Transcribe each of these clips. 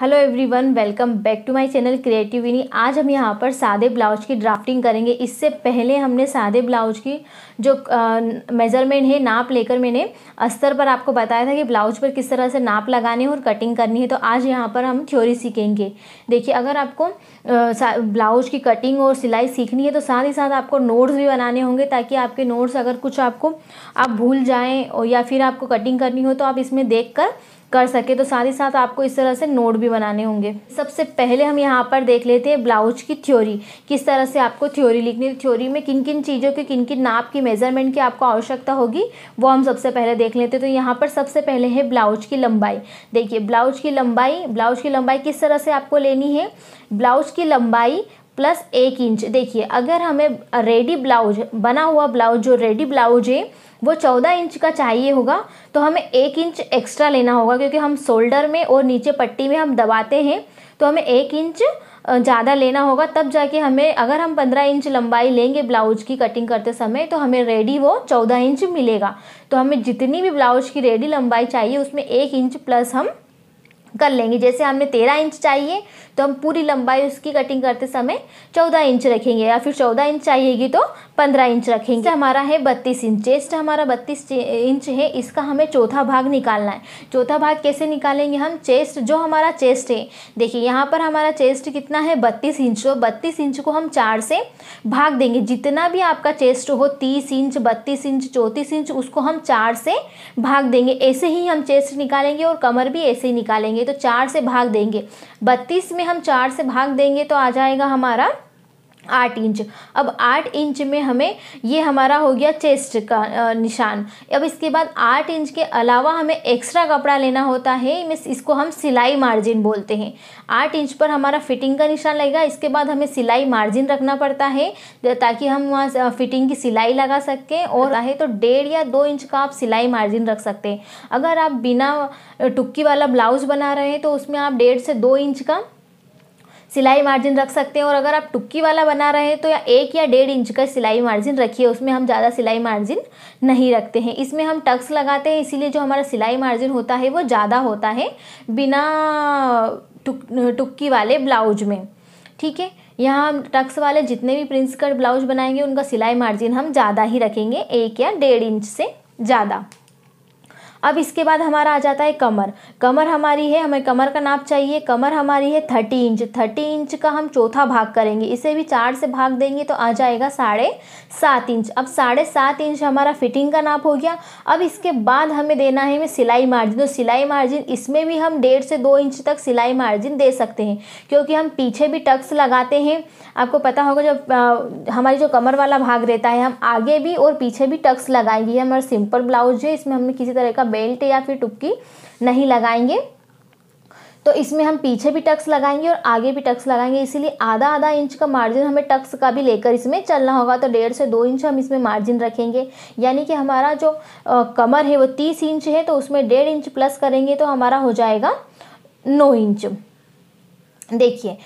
hello everyone welcome back to my channel इनी आज हम यहाँ पर सादे ब्लाउज की ड्राफ्टिंग करेंगे इससे पहले हमने सादे ब्लाउज की जो मेज़रमेंट है नाप लेकर मैंने अस्तर पर आपको बताया था कि ब्लाउज पर किस तरह से नाप लगाने और कटिंग करनी है तो आज यहाँ पर हम थ्योरी सीखेंगे देखिए अगर आपको ब्लाउज की कटिंग और सिलाई सीखनी है तो साथ ही साथ आपको नोट्स भी बनाने होंगे ताकि आपके नोट्स अगर कुछ आपको आप भूल जाएँ या फिर आपको कटिंग करनी हो तो आप इसमें देख कर, कर सके तो साथ ही साथ आपको इस तरह से नोट भी बनाने होंगे सबसे पहले हम यहाँ पर देख लेते हैं ब्लाउज की थ्योरी किस तरह से आपको थ्योरी लिखनी है थ्योरी में किन किन चीज़ों के किन किन नाप की मेजरमेंट की आपको आवश्यकता होगी वो हम सबसे पहले देख लेते हैं तो यहाँ पर सबसे पहले है ब्लाउज की लंबाई देखिए ब्लाउज की लंबाई ब्लाउज की लंबाई किस तरह से आपको लेनी है ब्लाउज की लंबाई प्लस एक इंच देखिए अगर हमें रेडी ब्लाउज बना हुआ ब्लाउज जो रेडी ब्लाउज है वो चौदह इंच का चाहिए होगा तो हमें एक इंच एक्स्ट्रा लेना होगा क्योंकि हम शोल्डर में और नीचे पट्टी में हम दबाते हैं तो हमें एक इंच ज़्यादा लेना होगा तब जाके हमें अगर हम पंद्रह इंच लंबाई लेंगे ब्लाउज की कटिंग करते समय तो हमें रेडी वो चौदह इंच मिलेगा तो हमें जितनी भी ब्लाउज की रेडी लंबाई चाहिए उसमें एक इंच प्लस हम कर लेंगे जैसे हमें तेरह इंच चाहिए तो हम पूरी लंबाई उसकी कटिंग करते समय चौदह इंच रखेंगे या फिर चौदह इंच चाहिएगी तो पंद्रह इंच रखेंगे हमारा है बत्तीस इंच चेस्ट हमारा बत्तीस इंच है इसका हमें चौथा भाग निकालना है चौथा भाग कैसे निकालेंगे हम चेस्ट जो हमारा चेस्ट है देखिए यहाँ पर हमारा चेस्ट कितना है बत्तीस इंच तो बत्तीस इंच को हम चार से भाग देंगे जितना भी आपका चेस्ट हो तीस इंच बत्तीस इंच चौंतीस इंच उसको हम चार से भाग देंगे ऐसे ही हम चेस्ट निकालेंगे और कमर भी ऐसे ही निकालेंगे तो चार से भाग देंगे बत्तीस में में हम चार से भाग देंगे तो आ जाएगा हमारा आठ इंच अब आठ इंच में हमें ये हमारा हो गया चेस्ट का निशान अब इसके बाद आठ इंच के अलावा हमें एक्स्ट्रा कपड़ा लेना होता है इसको हम सिलाई मार्जिन बोलते हैं आठ इंच पर हमारा फिटिंग का निशान लगेगा इसके बाद हमें सिलाई मार्जिन रखना पड़ता है ताकि हम वहाँ फिटिंग की सिलाई लगा सकें और रहे तो डेढ़ या दो इंच का आप सिलाई मार्जिन रख सकते हैं अगर आप बिना टुक्की वाला ब्लाउज़ बना रहे हैं तो उसमें आप डेढ़ से दो इंच का सिलाई मार्जिन रख सकते हैं और अगर आप टुक्की वाला बना रहे हैं तो या एक या डेढ़ इंच का सिलाई मार्जिन रखिए उसमें हम ज़्यादा सिलाई मार्जिन नहीं रखते हैं इसमें हम टक्स लगाते हैं इसीलिए जो हमारा सिलाई मार्जिन होता है वो ज़्यादा होता है बिना टुक टुक्की वाले ब्लाउज में ठीक है यहाँ हम टक्स वाले जितने भी प्रिंस कट ब्लाउज बनाएंगे उनका सिलाई मार्जिन हम ज़्यादा ही रखेंगे एक या डेढ़ इंच से ज़्यादा अब इसके बाद हमारा आ जाता है कमर कमर हमारी है हमें कमर का नाप चाहिए कमर हमारी है थर्टी इंच थर्टी इंच का हम चौथा भाग करेंगे इसे भी चार से भाग देंगे तो आ जाएगा साढ़े सात इंच अब साढ़े सात इंच हमारा फिटिंग का नाप हो गया अब इसके बाद हमें देना है हमें सिलाई मार्जिन तो सिलाई मार्जिन इसमें भी हम डेढ़ से दो इंच तक सिलाई मार्जिन दे सकते हैं क्योंकि हम पीछे भी टक्स लगाते हैं आपको पता होगा जब हमारी जो कमर वाला भाग रहता है हम आगे भी और पीछे भी टक्स लगाएंगे हमारा सिंपल ब्लाउज है इसमें हमने किसी तरह का बेल्ट या फिर टुपकी नहीं लगाएंगे तो इसमें हम पीछे भी टक्स लगाएंगे और आगे भी टक्स लगाएंगे इसीलिए आधा आधा इंच का मार्जिन हमें टक्स का भी लेकर इसमें चलना होगा तो डेढ़ से दो इंच हम इसमें मार्जिन रखेंगे यानी कि हमारा जो आ, कमर है वो तीस इंच है तो उसमें डेढ़ इंच प्लस करेंगे तो हमारा हो जाएगा नौ इंच देखिए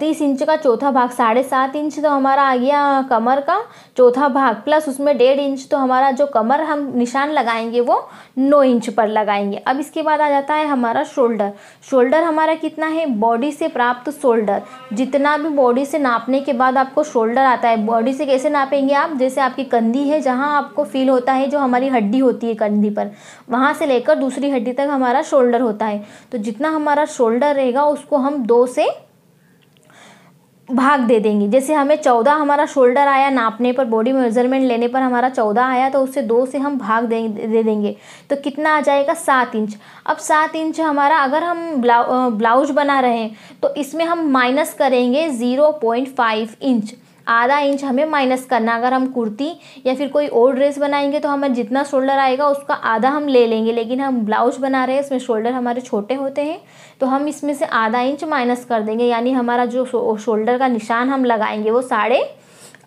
तीस इंच का चौथा भाग साढ़े सात इंच तो हमारा आ गया कमर का चौथा भाग प्लस उसमें डेढ़ इंच तो हमारा जो कमर हम निशान लगाएंगे वो नौ इंच पर लगाएंगे अब इसके बाद आ जाता है हमारा शोल्डर शोल्डर हमारा कितना है बॉडी से प्राप्त शोल्डर जितना भी बॉडी से नापने के बाद आपको शोल्डर आता है बॉडी से कैसे नापेंगे आप जैसे आपकी कंधी है जहाँ आपको फील होता है जो हमारी हड्डी होती है कंधी पर वहाँ से लेकर दूसरी हड्डी तक हमारा शोल्डर होता है तो जितना हमारा शोल्डर रहेगा उसको हम दो से भाग दे देंगे जैसे हमें चौदह हमारा शोल्डर आया नापने पर बॉडी मेजरमेंट लेने पर हमारा चौदह आया तो उससे दो से हम भाग दे दे देंगे तो कितना आ जाएगा सात इंच अब सात इंच हमारा अगर हम ब्लाउ ब्लाउज बना रहे हैं तो इसमें हम माइनस करेंगे ज़ीरो पॉइंट फाइव इंच आधा इंच हमें माइनस करना अगर हम कुर्ती या फिर कोई और ड्रेस बनाएंगे तो हमें जितना शोल्डर आएगा उसका आधा हम ले लेंगे लेकिन हम ब्लाउज बना रहे हैं इसमें शोल्डर हमारे छोटे होते हैं तो हम इसमें से आधा इंच माइनस कर देंगे यानी हमारा जो शोल्डर का निशान हम लगाएंगे वो साढ़े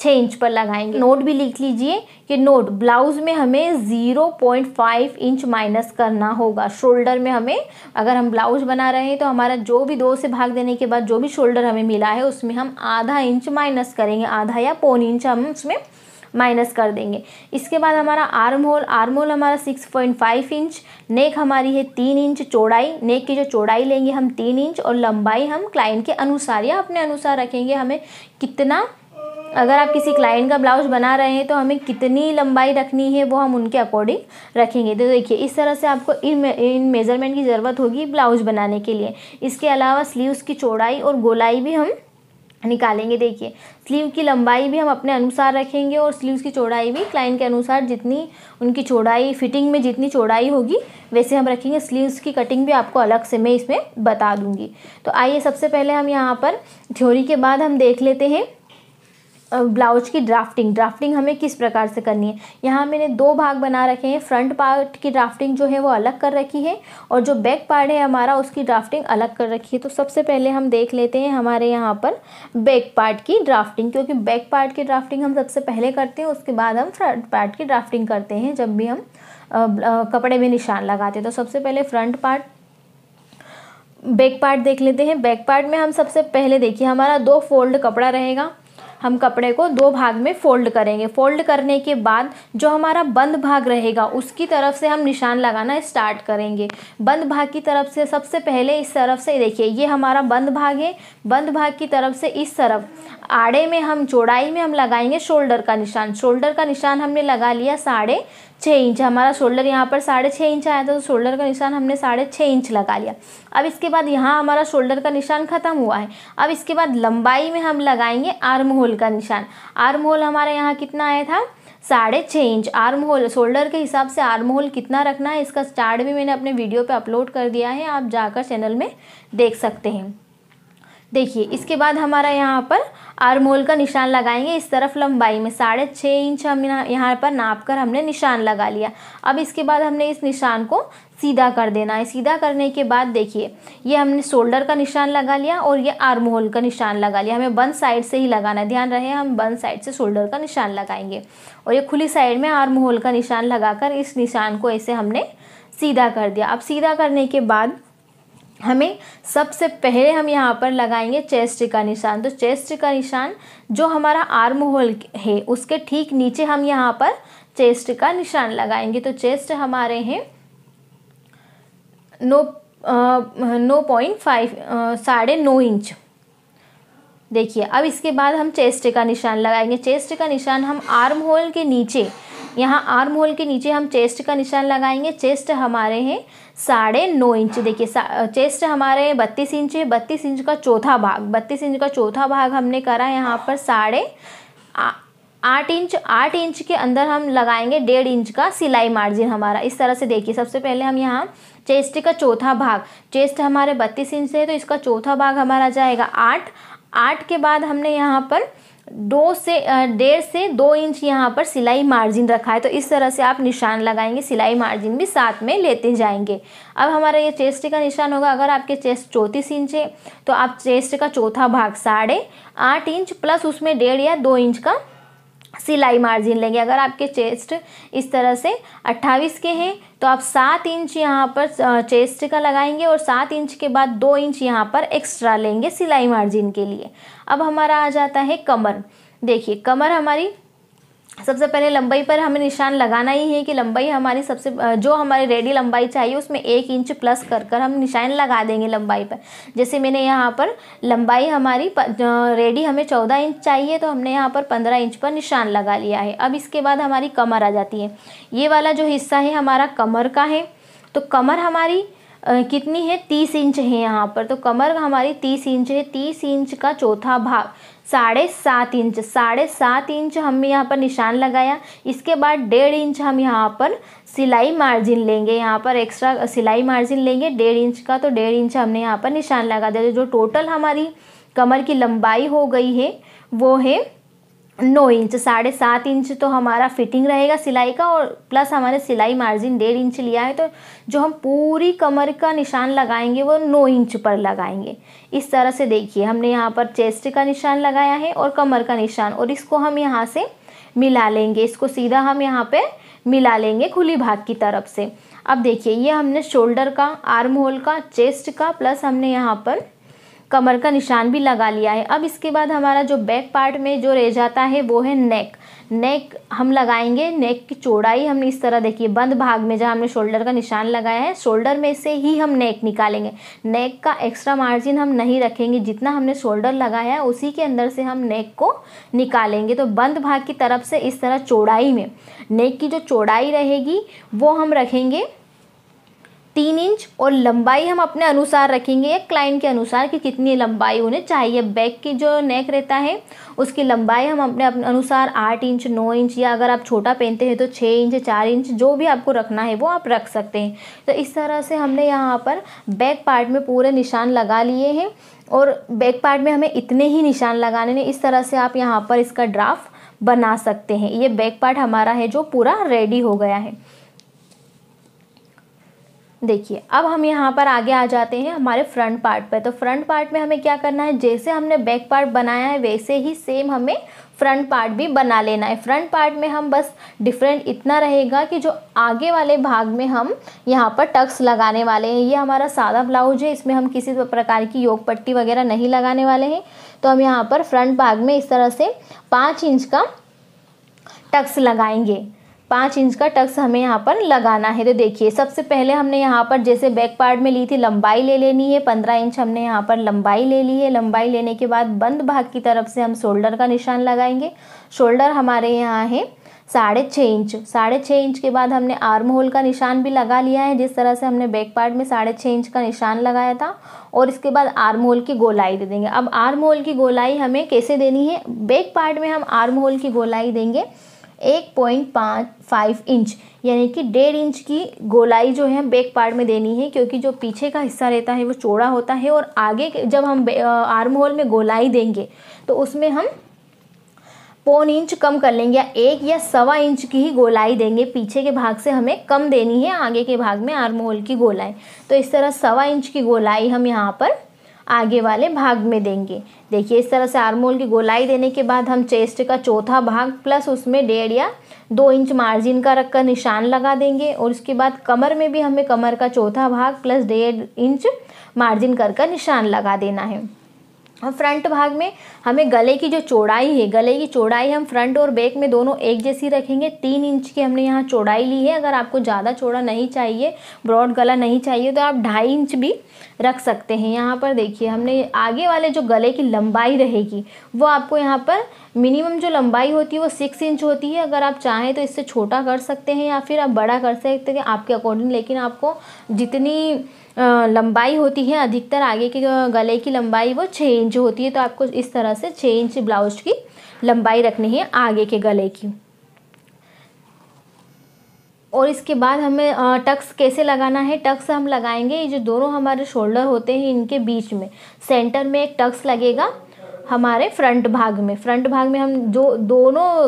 छः इंच पर लगाएंगे नोट भी लिख लीजिए कि नोट ब्लाउज में हमें zero point five inch minus करना होगा शोल्डर में हमें अगर हम ब्लाउज बना रहे हैं तो हमारा जो भी दो से भाग देने के बाद जो भी शोल्डर हमें मिला है उसमें हम आधा इंच माइनस करेंगे आधा या पौन इंच हम उसमें माइनस कर देंगे इसके बाद हमारा आर्म होल आर्म होल हमारा six point five inch neck हमारी है तीन इंच चौड़ाई नेक की जो चौड़ाई लेंगे हम तीन इंच और लंबाई हम क्लाइंट के अनुसार या अपने अनुसार रखेंगे हमें कितना अगर आप किसी क्लाइंट का ब्लाउज बना रहे हैं तो हमें कितनी लंबाई रखनी है वो हम उनके अकॉर्डिंग रखेंगे तो देखिए इस तरह से आपको इन इन मेज़रमेंट की ज़रूरत होगी ब्लाउज बनाने के लिए इसके अलावा स्लीव्स की चौड़ाई और गोलाई भी हम निकालेंगे देखिए स्लीव की लंबाई भी हम अपने अनुसार रखेंगे और स्लीव्स की चौड़ाई भी क्लाइंट के अनुसार जितनी उनकी चौड़ाई फिटिंग में जितनी चौड़ाई होगी वैसे हम रखेंगे स्लीव्स की कटिंग भी आपको अलग से मैं इसमें बता दूंगी तो आइए सबसे पहले हम यहाँ पर थ्योरी के बाद हम देख लेते हैं ब्लाउज की ड्राफ्टिंग ड्राफ्टिंग हमें किस प्रकार से करनी है यहाँ मैंने दो भाग बना रखे हैं फ्रंट पार्ट की ड्राफ्टिंग जो है वो अलग कर रखी है और जो बैक पार्ट है हमारा उसकी ड्राफ्टिंग अलग कर रखी है तो सबसे पहले हम देख लेते हैं हमारे यहाँ पर बैक पार्ट की ड्राफ्टिंग क्योंकि बैक पार्ट की ड्राफ्टिंग हम सबसे पहले करते हैं उसके बाद हम फ्रंट पार्ट की ड्राफ्टिंग करते हैं जब भी हम कपड़े में निशान लगाते हैं तो सबसे पहले फ्रंट पार्ट बैक पार्ट देख लेते हैं बैक पार्ट में हम सबसे पहले देखिए हमारा दो फोल्ड कपड़ा रहेगा हम कपड़े को दो भाग में फोल्ड करेंगे फोल्ड करने के बाद जो हमारा बंद भाग रहेगा उसकी तरफ से हम निशान लगाना स्टार्ट करेंगे बंद भाग की तरफ से सबसे पहले इस तरफ से देखिए ये हमारा बंद भाग है बंद भाग की तरफ से इस तरफ आड़े में हम चौड़ाई में हम लगाएंगे शोल्डर का निशान शोल्डर का निशान हमने लगा लिया साढ़े छः इंच हमारा शोल्डर यहाँ पर साढ़े छः इंच आया था तो शोल्डर का निशान हमने साढ़े छः इंच लगा लिया अब इसके बाद यहाँ हमारा शोल्डर का निशान ख़त्म हुआ है अब इसके बाद लंबाई में हम लगाएंगे आर्म होल का निशान आर्म होल हमारा यहाँ कितना आया था साढ़े छः इंच आर्म होल शोल्डर के हिसाब से आर्म होल कितना रखना है इसका चार्ट भी मैंने अपने वीडियो पर अपलोड कर दिया है आप जाकर चैनल में देख सकते हैं देखिए इसके बाद हमारा यहाँ पर आरमोल का निशान लगाएंगे इस तरफ लंबाई में साढ़े छः इंच हम यहाँ पर नाप कर हमने निशान लगा लिया अब इसके बाद हमने इस निशान को सीधा कर देना है सीधा करने के बाद देखिए ये हमने शोल्डर का निशान लगा लिया और ये आर्म का निशान लगा लिया हमें बंद साइड से ही लगाना है ध्यान रहे हम बंद साइड से शोल्डर का निशान लगाएंगे और ये खुली साइड में आर्म का निशान लगाकर इस निशान को ऐसे हमने सीधा कर दिया अब सीधा करने के बाद हमें सबसे पहले हम यहाँ पर लगाएंगे चेस्ट का निशान तो चेस्ट का निशान जो हमारा आर्म होल है उसके ठीक नीचे हम यहाँ पर चेस्ट का निशान लगाएंगे तो चेस्ट हमारे हैं नो नो पॉइंट फाइव साढ़े नौ इंच देखिए अब इसके बाद हम चेस्ट का निशान लगाएंगे चेस्ट का निशान हम आर्म होल के नीचे यहाँ आर्म होल के नीचे हम चेस्ट का निशान लगाएंगे चेस्ट हमारे हैं साढ़े नौ इंच देखिए चेस्ट हमारे बत्तीस इंच है बत्तीस इंच का चौथा भाग बत्तीस इंच का चौथा भाग हमने करा यहाँ पर साढ़े आठ इंच आठ इंच के अंदर हम लगाएंगे डेढ़ इंच का सिलाई मार्जिन हमारा इस तरह से देखिए सबसे पहले हम यहाँ चेस्ट का चौथा भाग चेस्ट हमारे बत्तीस इंच है तो इसका चौथा भाग हमारा जाएगा आठ आठ के बाद हमने यहाँ पर दो से डेढ़ से दो इंच यहाँ पर सिलाई मार्जिन रखा है तो इस तरह से आप निशान लगाएंगे सिलाई मार्जिन भी साथ में लेते जाएंगे अब हमारा ये चेस्ट का निशान होगा अगर आपके चेस्ट चौंतीस इंच है तो आप चेस्ट का चौथा भाग साढ़े आठ इंच प्लस उसमें डेढ़ या दो इंच का सिलाई मार्जिन लेंगे अगर आपके चेस्ट इस तरह से 28 के हैं तो आप सात इंच यहाँ पर चेस्ट का लगाएंगे और सात इंच के बाद दो इंच यहाँ पर एक्स्ट्रा लेंगे सिलाई मार्जिन के लिए अब हमारा आ जाता है कमर देखिए कमर हमारी सबसे पहले लंबाई पर हमें निशान लगाना ही है कि लंबाई हमारी सबसे जो हमारी रेडी लंबाई चाहिए उसमें एक इंच प्लस कर कर हम निशान लगा देंगे लंबाई पर जैसे मैंने यहाँ पर लंबाई हमारी रेडी हमें चौदह इंच चाहिए तो हमने यहाँ पर पंद्रह इंच पर निशान लगा लिया है अब इसके बाद हमारी कमर आ जाती है ये वाला जो हिस्सा है हमारा कमर का है तो कमर हमारी कितनी है तीस इंच है यहाँ पर तो कमर हमारी तीस इंच है तीस इंच का चौथा भाग साढ़े सात इंच साढ़े सात इंच हमने यहाँ पर निशान लगाया इसके बाद डेढ़ इंच हम यहाँ पर सिलाई मार्जिन लेंगे यहाँ पर एक्स्ट्रा सिलाई मार्जिन लेंगे डेढ़ इंच का तो डेढ़ इंच हमने यहाँ पर निशान लगा दिया जो टोटल हमारी कमर की लंबाई हो गई है वो है नौ इंच साढ़े सात इंच तो हमारा फिटिंग रहेगा सिलाई का और प्लस हमारे सिलाई मार्जिन डेढ़ इंच लिया है तो जो हम पूरी कमर का निशान लगाएंगे वो नौ इंच पर लगाएंगे इस तरह से देखिए हमने यहाँ पर चेस्ट का निशान लगाया है और कमर का निशान और इसको हम यहाँ से मिला लेंगे इसको सीधा हम यहाँ पर मिला लेंगे खुली भाग की तरफ से अब देखिए ये हमने शोल्डर का आर्म होल का चेस्ट का प्लस हमने यहाँ पर कमर का निशान भी लगा लिया है अब इसके बाद हमारा जो बैक पार्ट में जो रह जाता है वो है नेक नेक हम लगाएंगे नेक की चौड़ाई हमने इस तरह देखिए बंद भाग में जहाँ हमने शोल्डर का निशान लगाया है शोल्डर में से ही हम नेक निकालेंगे नेक का एक्स्ट्रा मार्जिन हम नहीं रखेंगे जितना हमने शोल्डर लगाया है उसी के अंदर से हम नेक को निकालेंगे तो बंद भाग की तरफ से इस तरह चौड़ाई में नेक की जो चौड़ाई रहेगी वो हम रखेंगे तीन इंच और लंबाई हम अपने अनुसार रखेंगे या क्लाइंट के अनुसार कि कितनी लंबाई उन्हें चाहिए बैक की जो नेक रहता है उसकी लंबाई हम अपने अपने अनुसार आठ इंच नौ इंच या अगर आप छोटा पहनते हैं तो छः इंच चार इंच जो भी आपको रखना है वो आप रख सकते हैं तो इस तरह से हमने यहाँ पर बैक पार्ट में पूरे निशान लगा लिए हैं और बैक पार्ट में हमें इतने ही निशान लगाने हैं इस तरह से आप यहाँ पर इसका ड्राफ्ट बना सकते हैं ये बैक पार्ट हमारा है जो पूरा रेडी हो गया है देखिए अब हम यहाँ पर आगे आ जाते हैं हमारे फ्रंट पार्ट पर तो फ्रंट पार्ट में हमें क्या करना है जैसे हमने बैक पार्ट बनाया है वैसे ही सेम हमें फ्रंट पार्ट भी बना लेना है फ्रंट पार्ट में हम बस डिफरेंट इतना रहेगा कि जो आगे वाले भाग में हम यहाँ पर टक्स लगाने वाले हैं ये हमारा सादा ब्लाउज है इसमें हम किसी प्रकार की योग पट्टी वगैरह नहीं लगाने वाले हैं तो हम यहाँ पर फ्रंट भाग में इस तरह से पाँच इंच का टक्स लगाएंगे पाँच इंच का टक्स हमें यहाँ पर लगाना है तो देखिए सबसे पहले हमने यहाँ पर जैसे बैक पार्ट में ली थी लंबाई ले लेनी है पंद्रह इंच हमने यहाँ पर लंबाई ले ली है लंबाई लेने के बाद बंद भाग की तरफ से हम शोल्डर का निशान लगाएंगे शोल्डर हमारे यहाँ है साढ़े छः इंच साढ़े छः इंच के बाद हमने आर्म होल का निशान भी लगा लिया है जिस तरह से हमने बैक पार्ट में साढ़े छः इंच का निशान लगाया था और इसके बाद आर्म होल की गोलाई दे देंगे अब आर्म होल की गोलाई हमें कैसे देनी है बैक पार्ट में हम आर्म होल की गोलाई देंगे एक पॉइंट पाँच फाइव इंच यानी कि डेढ़ इंच की गोलाई जो है बैक पार्ट में देनी है क्योंकि जो पीछे का हिस्सा रहता है वो चौड़ा होता है और आगे जब हम आर्म होल में गोलाई देंगे तो उसमें हम पौन इंच कम कर लेंगे या एक या सवा इंच की ही गोलाई देंगे पीछे के भाग से हमें कम देनी है आगे के भाग में आर्म होल की गोलाई तो इस तरह सवा इंच की गोलाई हम यहाँ पर आगे वाले भाग में देंगे देखिए इस तरह से आर्मोल की गोलाई देने के बाद हम चेस्ट का चौथा भाग प्लस उसमें डेढ़ या दो इंच मार्जिन का रखकर निशान लगा देंगे और उसके बाद कमर में भी हमें कमर का चौथा भाग प्लस डेढ़ इंच मार्जिन कर कर निशान लगा देना है और फ्रंट भाग में हमें गले की जो चौड़ाई है गले की चौड़ाई हम फ्रंट और बैक में दोनों एक जैसी रखेंगे तीन इंच की हमने यहाँ चौड़ाई ली है अगर आपको ज़्यादा चौड़ा नहीं चाहिए ब्रॉड गला नहीं चाहिए तो आप ढाई इंच भी रख सकते हैं यहाँ पर देखिए हमने आगे वाले जो गले की लंबाई रहेगी वो आपको यहाँ पर मिनिमम जो लंबाई होती है वो सिक्स इंच होती है अगर आप चाहें तो इससे छोटा कर सकते हैं या फिर आप बड़ा कर सकते हैं आपके अकॉर्डिंग लेकिन आपको जितनी लंबाई होती है अधिकतर आगे के गले की लंबाई वो छः इंच होती है तो आपको इस तरह से छः इंच ब्लाउज की लंबाई रखनी है आगे के गले की और इसके बाद हमें टक्स कैसे लगाना है टक्स हम लगाएंगे ये जो दोनों हमारे शोल्डर होते हैं इनके बीच में सेंटर में एक टक्स लगेगा हमारे फ्रंट भाग में फ्रंट भाग में हम जो दोनों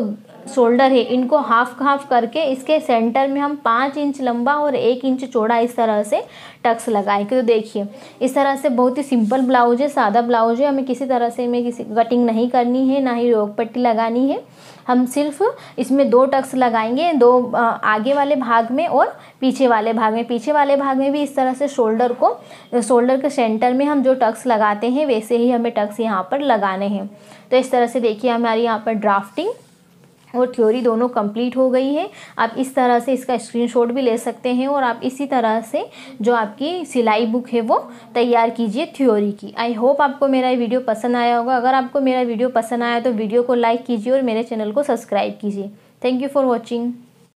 शोल्डर है इनको हाफ हाफ करके इसके सेंटर में हम पाँच इंच लंबा और एक इंच चौड़ा इस तरह से टक्स लगाए तो देखिए इस तरह से बहुत ही सिंपल ब्लाउज है सादा ब्लाउज है हमें किसी तरह से हमें किसी कटिंग नहीं करनी है ना ही रोक पट्टी लगानी है हम सिर्फ इसमें दो टक्स लगाएंगे दो आगे वाले भाग में और पीछे वाले भाग में पीछे वाले भाग में भी इस तरह से शोल्डर को शोल्डर के सेंटर में हम जो टक्स लगाते हैं वैसे ही हमें टक्स यहाँ पर लगाने हैं तो इस तरह से देखिए हमारी यहाँ पर ड्राफ्टिंग और थ्योरी दोनों कंप्लीट हो गई है आप इस तरह से इसका स्क्रीनशॉट भी ले सकते हैं और आप इसी तरह से जो आपकी सिलाई बुक है वो तैयार कीजिए थ्योरी की आई होप आपको मेरा ये वीडियो पसंद आया होगा अगर आपको मेरा वीडियो पसंद आया तो वीडियो को लाइक कीजिए और मेरे चैनल को सब्सक्राइब कीजिए थैंक यू फॉर वॉचिंग